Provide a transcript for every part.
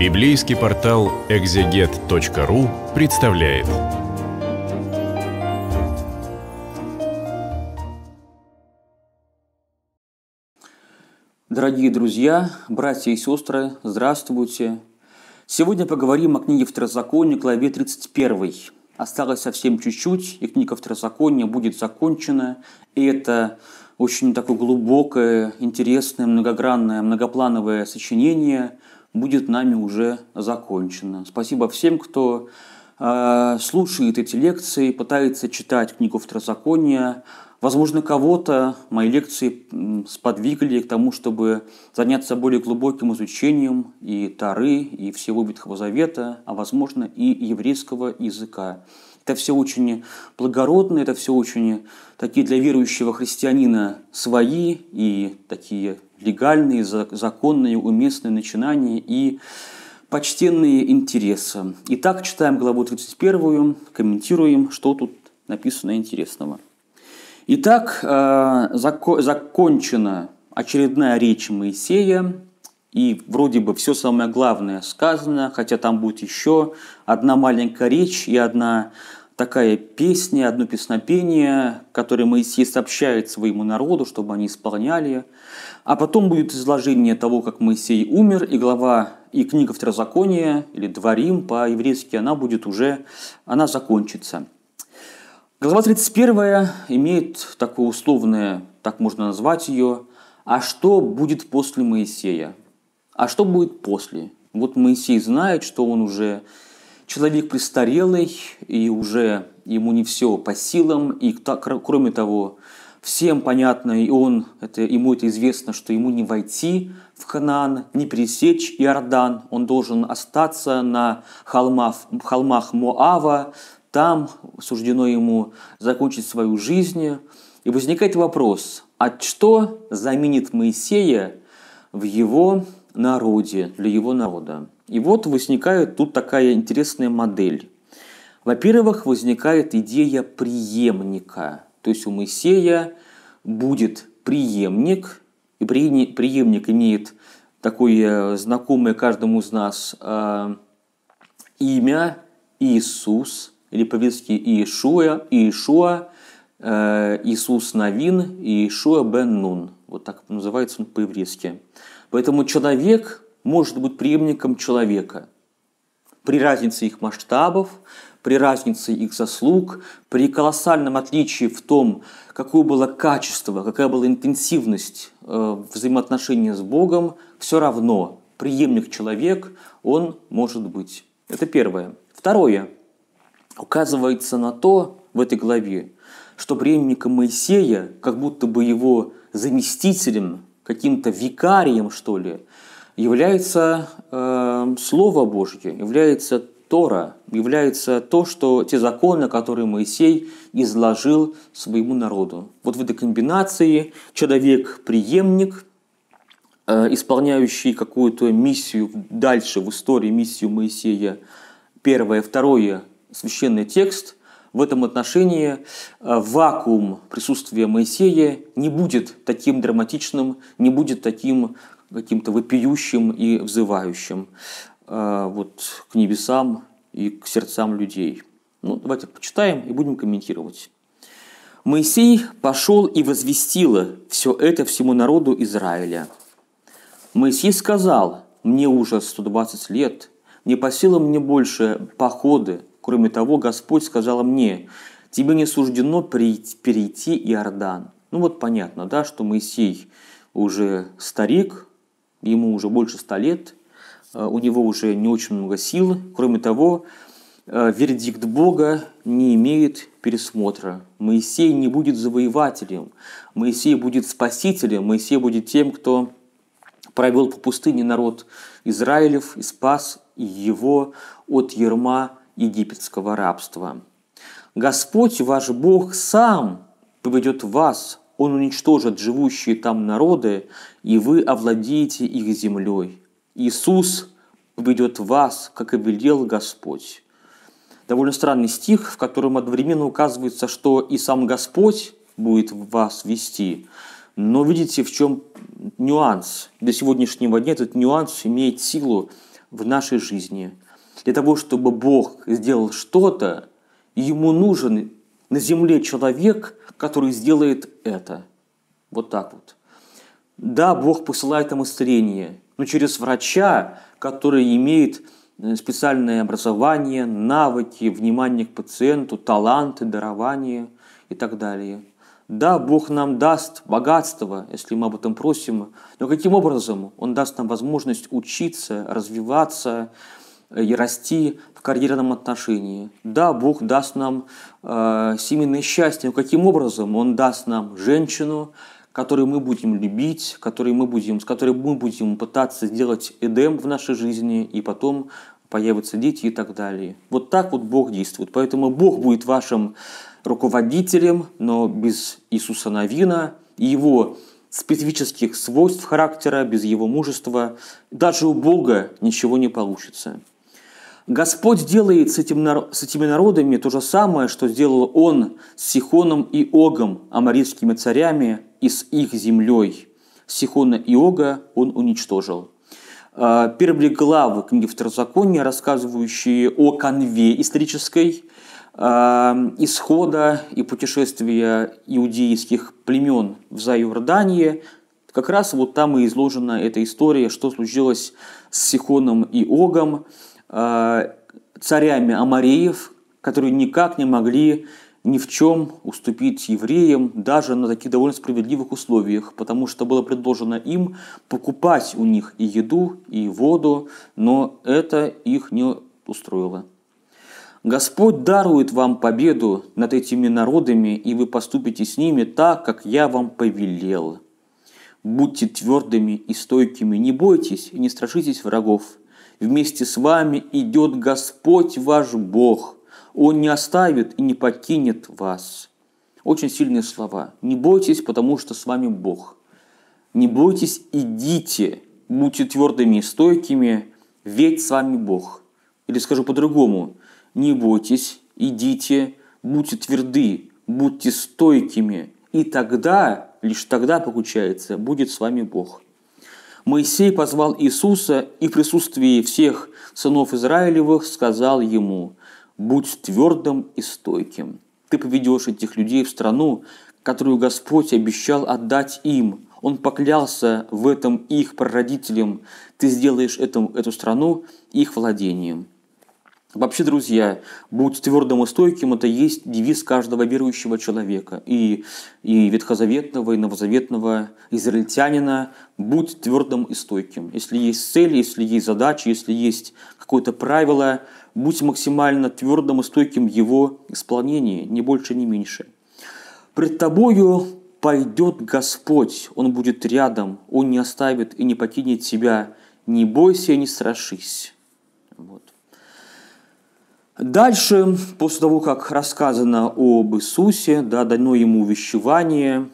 Библейский портал экзегет.ру представляет. Дорогие друзья, братья и сестры, здравствуйте. Сегодня поговорим о книге Второзакония, главе 31. Осталось совсем чуть-чуть, и книга Второзакония будет закончена. И это очень такое глубокое, интересное, многогранное, многоплановое сочинение – будет нами уже закончено. Спасибо всем, кто э, слушает эти лекции, пытается читать книгу Второзакония. Возможно, кого-то мои лекции сподвигли к тому, чтобы заняться более глубоким изучением и Тары, и всего Ветхого Завета, а возможно и еврейского языка. Это все очень благородно, это все очень такие для верующего христианина свои и такие легальные, законные, уместные начинания и почтенные интересы. Итак, читаем главу 31, комментируем, что тут написано интересного. Итак, э, закончена очередная речь Моисея, и вроде бы все самое главное сказано, хотя там будет еще одна маленькая речь и одна такая песня, одно песнопение, которое Моисей сообщает своему народу, чтобы они исполняли. А потом будет изложение того, как Моисей умер, и глава и книга Второзакония, или Дворим по-еврейски, она будет уже, она закончится. Глава 31 имеет такое условное, так можно назвать ее, «А что будет после Моисея?» «А что будет после?» Вот Моисей знает, что он уже Человек престарелый, и уже ему не все по силам, и кроме того, всем понятно, и он, это, ему это известно, что ему не войти в Ханаан, не пересечь Иордан, он должен остаться на холмах, холмах Моава, там суждено ему закончить свою жизнь. И возникает вопрос, а что заменит Моисея в его народе, для его народа? И вот возникает тут такая интересная модель. Во-первых, возникает идея преемника. То есть у Моисея будет преемник, и преемник имеет такое э, знакомое каждому из нас э, имя Иисус, или по-венски Иешуа, Иешуа э, Иисус Навин, Иешуа бен Нун. Вот так называется он по-еврейски. Поэтому человек может быть преемником человека. При разнице их масштабов, при разнице их заслуг, при колоссальном отличии в том, какое было качество, какая была интенсивность э, взаимоотношения с Богом, все равно преемник человек, он может быть. Это первое. Второе. Указывается на то в этой главе, что преемником Моисея, как будто бы его заместителем, каким-то викарием, что ли, является э, Слово Божье, является Тора, является то, что те законы, которые Моисей изложил своему народу. Вот в этой комбинации человек-преемник, э, исполняющий какую-то миссию дальше в истории, миссию Моисея, первое, второе, священный текст, в этом отношении э, вакуум присутствия Моисея не будет таким драматичным, не будет таким каким-то вопиющим и взывающим э, вот, к небесам и к сердцам людей. Ну, давайте почитаем и будем комментировать. «Моисей пошел и возвестила все это всему народу Израиля. Моисей сказал, мне уже 120 лет, не по силам мне больше походы. Кроме того, Господь сказал мне, тебе не суждено перейти Иордан». Ну вот понятно, да, что Моисей уже старик, ему уже больше ста лет, э, у него уже не очень много сил. Кроме того, э, вердикт Бога не имеет пересмотра. Моисей не будет завоевателем, Моисей будет спасителем, Моисей будет тем, кто провел по пустыне народ Израилев и спас его от ерма египетского рабства. Господь ваш Бог сам поведет вас он уничтожит живущие там народы, и вы овладеете их землей. Иисус ведет вас, как и велел Господь. Довольно странный стих, в котором одновременно указывается, что и сам Господь будет вас вести. Но видите, в чем нюанс? До сегодняшнего дня этот нюанс имеет силу в нашей жизни. Для того, чтобы Бог сделал что-то, ему нужен на земле человек, который сделает это. Вот так вот. Да, Бог посылает нам исцеление, но через врача, который имеет э, специальное образование, навыки, внимание к пациенту, таланты, дарование и так далее. Да, Бог нам даст богатство, если мы об этом просим, но каким образом Он даст нам возможность учиться, развиваться э, и расти в карьерном отношении. Да, Бог даст нам э, семейное счастье, но каким образом Он даст нам женщину, которую мы будем любить, которую мы будем, с которой мы будем пытаться сделать Эдем в нашей жизни, и потом появятся дети и так далее. Вот так вот Бог действует. Поэтому Бог будет вашим руководителем, но без Иисуса Навина, и его специфических свойств характера, без его мужества, даже у Бога ничего не получится. Господь делает с, этим, с этими народами то же самое, что сделал Он с Сихоном и Огом, аморитскими царями, и с их землей. Сихона и Ога Он уничтожил. А, первые главы книги Второзакония, рассказывающие о конве исторической, а, исхода и путешествия иудейских племен в Заюрдании, как раз вот там и изложена эта история, что случилось с Сихоном и Огом, Э, царями Амареев, которые никак не могли ни в чем уступить евреям, даже на таких довольно справедливых условиях, потому что было предложено им покупать у них и еду, и воду, но это их не устроило. Господь дарует вам победу над этими народами, и вы поступите с ними так, как я вам повелел. Будьте твердыми и стойкими, не бойтесь и не страшитесь врагов – вместе с вами идет Господь ваш Бог. Он не оставит и не покинет вас. Очень сильные слова. Не бойтесь, потому что с вами Бог. Не бойтесь, идите, будьте твердыми и стойкими, ведь с вами Бог. Или скажу по-другому, не бойтесь, идите, будьте тверды, будьте стойкими, и тогда, лишь тогда, получается, будет с вами Бог. Моисей позвал Иисуса и в присутствии всех сынов Израилевых сказал ему, «Будь твердым и стойким. Ты поведешь этих людей в страну, которую Господь обещал отдать им. Он поклялся в этом их прародителям. Ты сделаешь этому, эту страну их владением». Вообще, друзья, будь твердым и стойким – это есть девиз каждого верующего человека. И, и ветхозаветного, и новозаветного израильтянина – будь твердым и стойким. Если есть цель, если есть задача, если есть какое-то правило, будь максимально твердым и стойким в его исполнении, ни больше, ни меньше. Пред тобою пойдет Господь, Он будет рядом, Он не оставит и не покинет тебя. Не бойся и не страшись. Дальше, после того, как рассказано об Иисусе, да, дано ему увещевание,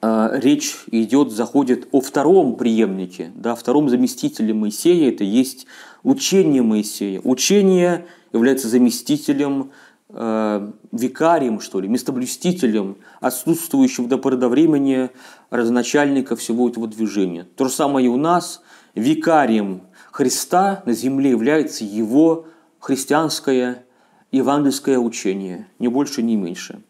э, речь идет, заходит о втором преемнике, да, втором заместителе Моисея, это есть учение Моисея. Учение является заместителем, э, викарием, что ли, местоблюстителем, отсутствующим до поры до времени разначальника всего этого движения. То же самое и у нас. Викарием Христа на земле является его христианское евангельское учение, ни больше, ни меньше.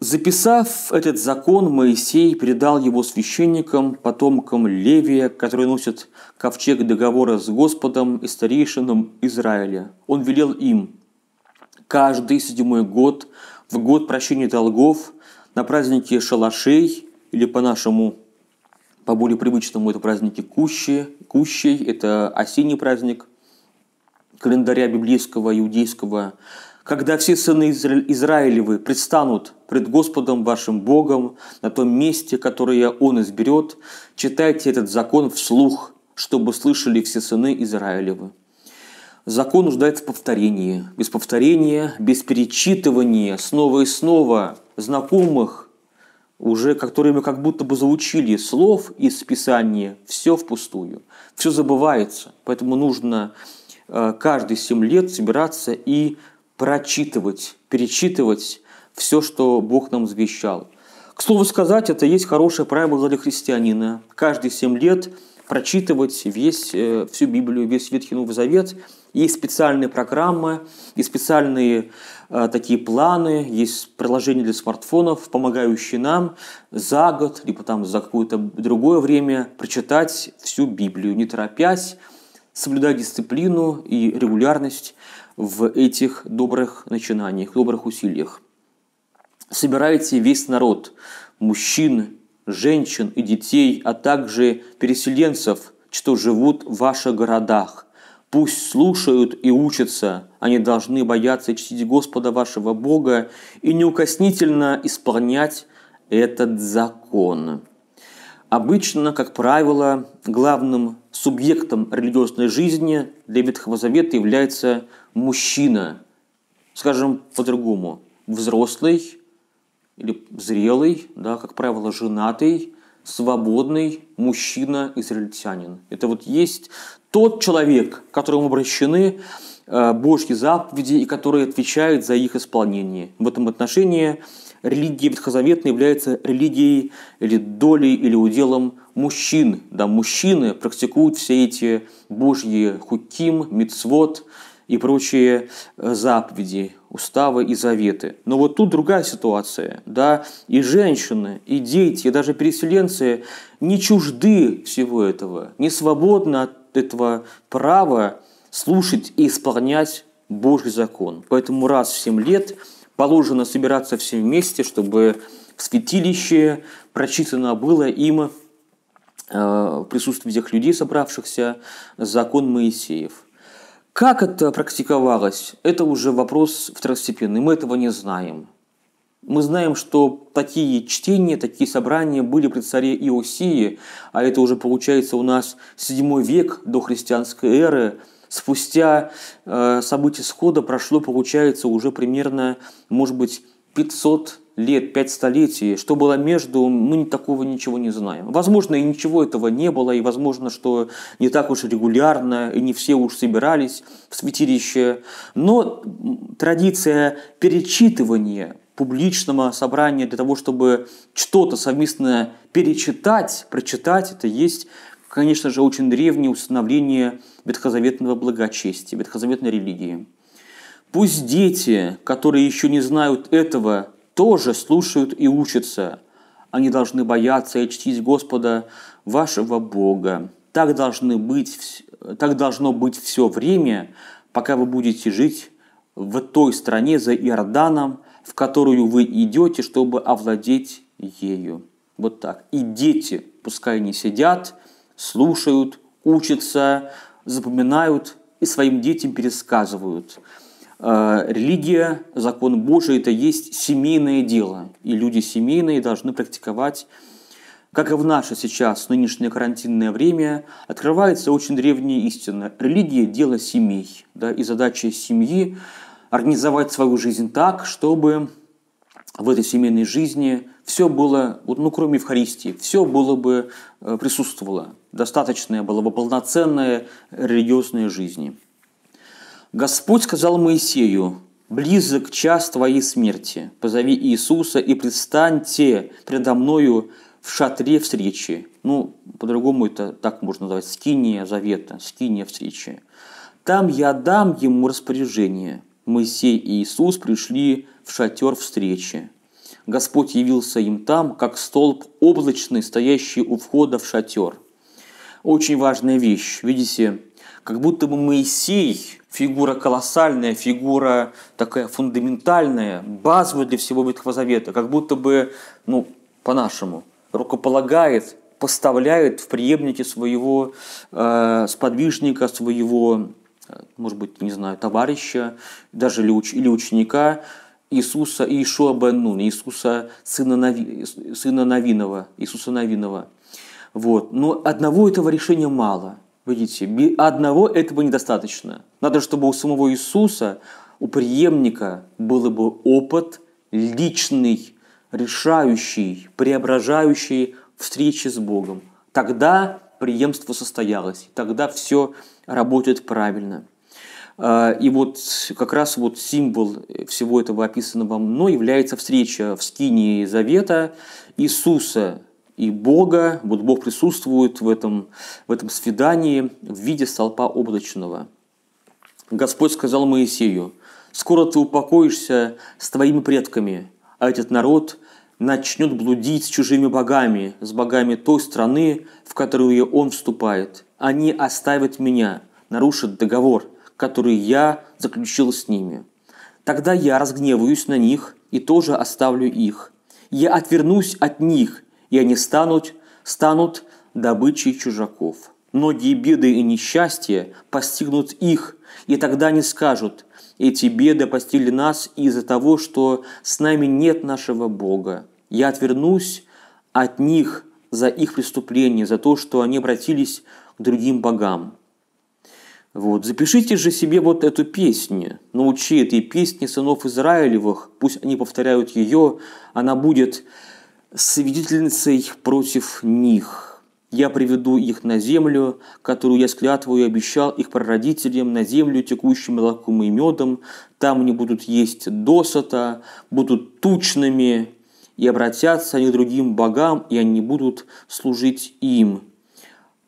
Записав этот закон, Моисей передал его священникам, потомкам Левия, которые носят ковчег договора с Господом и старейшинам Израиля. Он велел им каждый седьмой год, в год прощения долгов, на празднике шалашей, или по-нашему, по более привычному, это праздники кущи, кущей, это осенний праздник – календаря библейского, иудейского, когда все сыны Изра... Израилевы предстанут пред Господом вашим Богом на том месте, которое Он изберет, читайте этот закон вслух, чтобы слышали все сыны Израилевы. Закон нуждается в повторении. Без повторения, без перечитывания снова и снова знакомых, уже которые мы как будто бы заучили слов из Писания, все впустую. Все забывается. Поэтому нужно Э, каждые 7 лет собираться и прочитывать, перечитывать все, что Бог нам завещал. К слову сказать, это есть хорошее правило для христианина. Каждые 7 лет прочитывать весь, э, всю Библию, весь Ветхий Новый Завет. Есть специальные программы, есть специальные э, такие планы, есть приложения для смартфонов, помогающие нам за год, либо там за какое-то другое время прочитать всю Библию, не торопясь, соблюдать дисциплину и регулярность в этих добрых начинаниях, добрых усилиях. Собирайте весь народ, мужчин, женщин и детей, а также переселенцев, что живут в ваших городах. Пусть слушают и учатся, они должны бояться чтить Господа вашего Бога и неукоснительно исполнять этот закон. Обычно, как правило, главным субъектом религиозной жизни для Ветхого Завета является мужчина. Скажем по-другому, взрослый или зрелый, да, как правило, женатый, свободный мужчина-израильтянин. Это вот есть тот человек, к которому обращены э, Божьи заповеди и который отвечает за их исполнение. В этом отношении – религия ветхозаветная является религией или долей или уделом мужчин. Да, мужчины практикуют все эти божьи хуким, мицвод и прочие э, заповеди, уставы и заветы. Но вот тут другая ситуация. Да? И женщины, и дети, и даже переселенцы не чужды всего этого, не свободны от этого права слушать и исполнять Божий закон. Поэтому раз в 7 лет – положено собираться все вместе, чтобы в святилище прочитано было им э, в присутствии всех людей, собравшихся, закон Моисеев. Как это практиковалось, это уже вопрос второстепенный, мы этого не знаем. Мы знаем, что такие чтения, такие собрания были при царе Иосии, а это уже получается у нас 7 век до христианской эры – Спустя э, событий схода прошло, получается, уже примерно, может быть, 500 лет, 5 столетий. Что было между, мы такого ничего не знаем. Возможно, и ничего этого не было, и возможно, что не так уж регулярно, и не все уж собирались в святилище. Но традиция перечитывания публичного собрания для того, чтобы что-то совместно перечитать, прочитать, это есть конечно же, очень древнее установление ветхозаветного благочестия, ветхозаветной религии. Пусть дети, которые еще не знают этого, тоже слушают и учатся. Они должны бояться и чтить Господа вашего Бога. Так, должны быть, так должно быть все время, пока вы будете жить в той стране за Иорданом, в которую вы идете, чтобы овладеть ею. Вот так. И дети, пускай они сидят – слушают, учатся, запоминают и своим детям пересказывают. Э, религия, закон Божий – это есть семейное дело, и люди семейные должны практиковать как и в наше сейчас нынешнее карантинное время, открывается очень древняя истина. Религия – дело семей. Да, и задача семьи – организовать свою жизнь так, чтобы в этой семейной жизни все было, ну кроме Евхаристии, все было бы э, присутствовало, достаточное было бы полноценное религиозной жизни. Господь сказал Моисею, «Близок час твоей смерти, позови Иисуса и предстаньте предо мною в шатре встречи». Ну, по-другому это так можно назвать, скиния завета, скиния встречи. «Там я дам ему распоряжение». Моисей и Иисус пришли в шатер встречи. Господь явился им там, как столб облачный, стоящий у входа в шатер. Очень важная вещь. Видите, как будто бы Моисей, фигура колоссальная, фигура такая фундаментальная, базовая для всего Ветхого Завета, как будто бы, ну, по-нашему, рукополагает, поставляет в преемнике своего э, сподвижника, своего, э, может быть, не знаю, товарища, даже или ученика Иисуса Иешуа Бен ну, Иисуса сына, Нави, сына Новинова, Иисуса Новинова. Вот. Но одного этого решения мало. Видите, одного этого недостаточно. Надо, чтобы у самого Иисуса, у преемника был бы опыт личный, решающий, преображающий встречи с Богом. Тогда преемство состоялось, тогда все работает правильно. А, и вот как раз вот символ всего этого описанного мной является встреча в скинии Завета Иисуса и Бога. Вот Бог присутствует в этом, в этом свидании в виде столпа облачного. Господь сказал Моисею, «Скоро ты упокоишься с твоими предками, а этот народ начнет блудить с чужими богами, с богами той страны, в которую он вступает. Они оставят меня, нарушат договор» который я заключил с ними. Тогда я разгневаюсь на них и тоже оставлю их. Я отвернусь от них, и они станут, станут добычей чужаков. Многие беды и несчастья постигнут их, и тогда они скажут, эти беды постигли нас из-за того, что с нами нет нашего Бога. Я отвернусь от них за их преступление, за то, что они обратились к другим богам. Вот. Запишите же себе вот эту песню. Научи этой песне сынов Израилевых, пусть они повторяют ее, она будет свидетельницей против них. Я приведу их на землю, которую я склятвую и обещал их прародителям, на землю, текущим молоком и медом. Там они будут есть досыта, будут тучными, и обратятся они к другим богам, и они будут служить им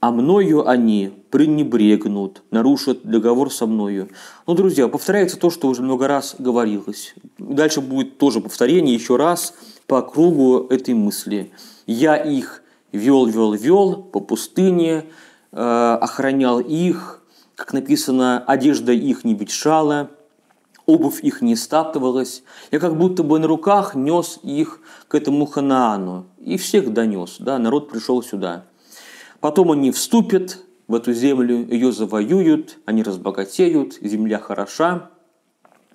а мною они пренебрегнут, нарушат договор со мною. Ну, друзья, повторяется то, что уже много раз говорилось. Дальше будет тоже повторение еще раз по кругу этой мысли. Я их вел, вел, вел по пустыне, э, охранял их, как написано, одежда их не ветшала, обувь их не стаптывалась. Я как будто бы на руках нес их к этому Ханаану. И всех донес, да, народ пришел сюда. Потом они вступят в эту землю, ее завоюют, они разбогатеют, земля хороша.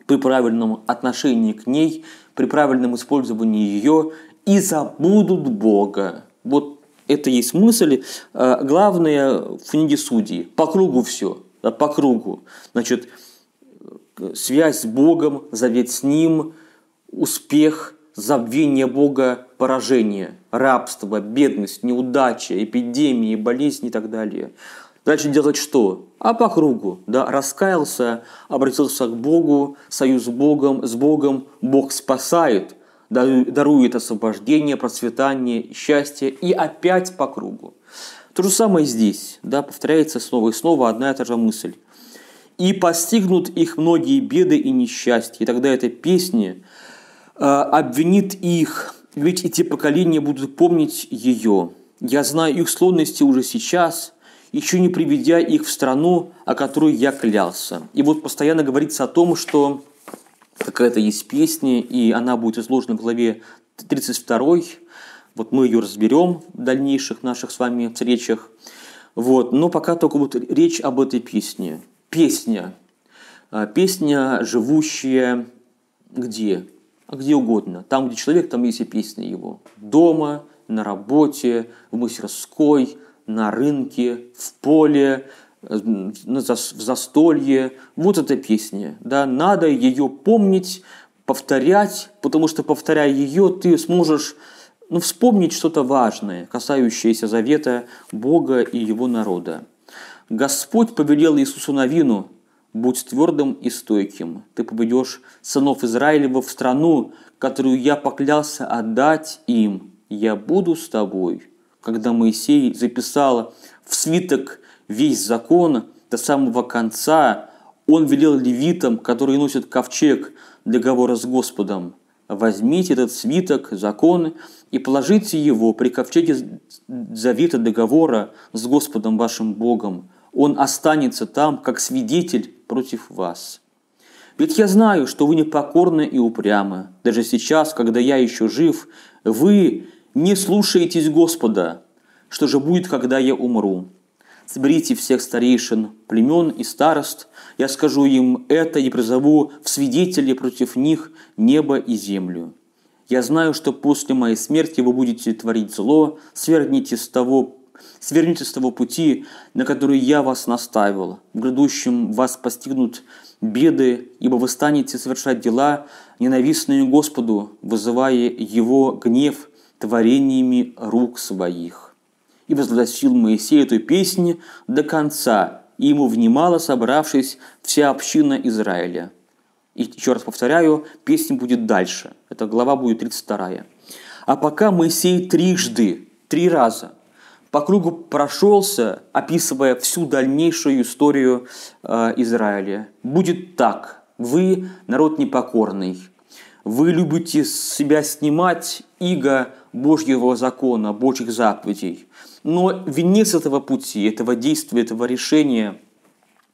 При правильном отношении к ней, при правильном использовании ее и забудут Бога. Вот это есть мысль. Э, Главное в книге судьи. По кругу все. Да, по кругу. Значит, э, связь с Богом, завет с Ним, успех, забвение Бога – поражение, рабство, бедность, неудача, эпидемии, болезни и так далее. Дальше делать что? А по кругу, да, раскаялся, обратился к Богу, союз с Богом, с Богом, Бог спасает, дарует освобождение, процветание, счастье и опять по кругу. То же самое здесь, да, повторяется снова и снова одна и та же мысль. «И постигнут их многие беды и несчастья». И тогда эта песня а, обвинит их, ведь эти поколения будут помнить ее. Я знаю их сложности уже сейчас, еще не приведя их в страну, о которой я клялся. И вот постоянно говорится о том, что какая-то есть песня, и она будет изложена в главе 32 вот мы ее разберем в дальнейших наших с вами встречах. Вот. Но пока только вот речь об этой песне. Песня. А, песня, живущая где? а где угодно. Там, где человек, там есть и песни его. Дома, на работе, в мастерской, на рынке, в поле, в застолье. Вот эта песня. Да? Надо ее помнить, повторять, потому что, повторяя ее, ты сможешь ну, вспомнить что-то важное, касающееся завета Бога и его народа. Господь повелел Иисусу Новину – Будь твердым и стойким. Ты поведешь сынов Израилева в страну, которую я поклялся отдать им. Я буду с тобой. Когда Моисей записал в свиток весь закон до самого конца, он велел левитам, которые носят ковчег договора с Господом, возьмите этот свиток, закон, и положите его при ковчеге завета договора с Господом вашим Богом. Он останется там, как свидетель против вас. Ведь я знаю, что вы непокорны и упрямы. Даже сейчас, когда я еще жив, вы не слушаетесь Господа. Что же будет, когда я умру? Соберите всех старейшин, племен и старост. Я скажу им это и призову в свидетели против них небо и землю. Я знаю, что после моей смерти вы будете творить зло, свергните с того Сверните с того пути, на который я вас наставил. В грядущем вас постигнут беды, ибо вы станете совершать дела, ненавистные Господу, вызывая Его гнев творениями рук своих. И возгласил Моисей эту песню до конца, и ему внимала, собравшись, вся община Израиля. И еще раз повторяю, песня будет дальше. Эта глава будет 32. А пока Моисей трижды, три раза – по кругу прошелся, описывая всю дальнейшую историю э, Израиля. Будет так. Вы народ непокорный. Вы любите с себя снимать иго Божьего закона, Божьих заповедей. Но венец этого пути, этого действия, этого решения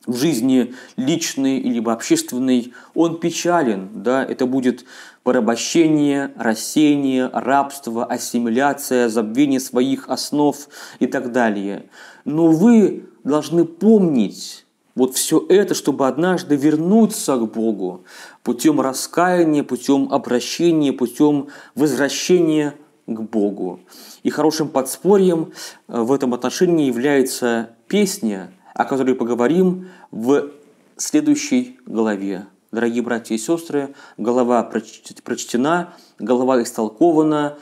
в жизни личной или общественной, он печален. Да? Это будет порабощение, рассеяние, рабство, ассимиляция, забвение своих основ и так далее. Но вы должны помнить вот все это, чтобы однажды вернуться к Богу путем раскаяния, путем обращения, путем возвращения к Богу. И хорошим подспорьем э, в этом отношении является песня, о которой поговорим в следующей главе. Дорогие братья и сестры, голова прочтена, голова истолкована.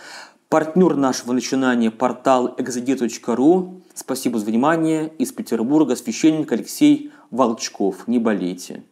Партнер нашего начинания – портал exeget.ru. Спасибо за внимание. Из Петербурга священник Алексей Волчков. Не болейте.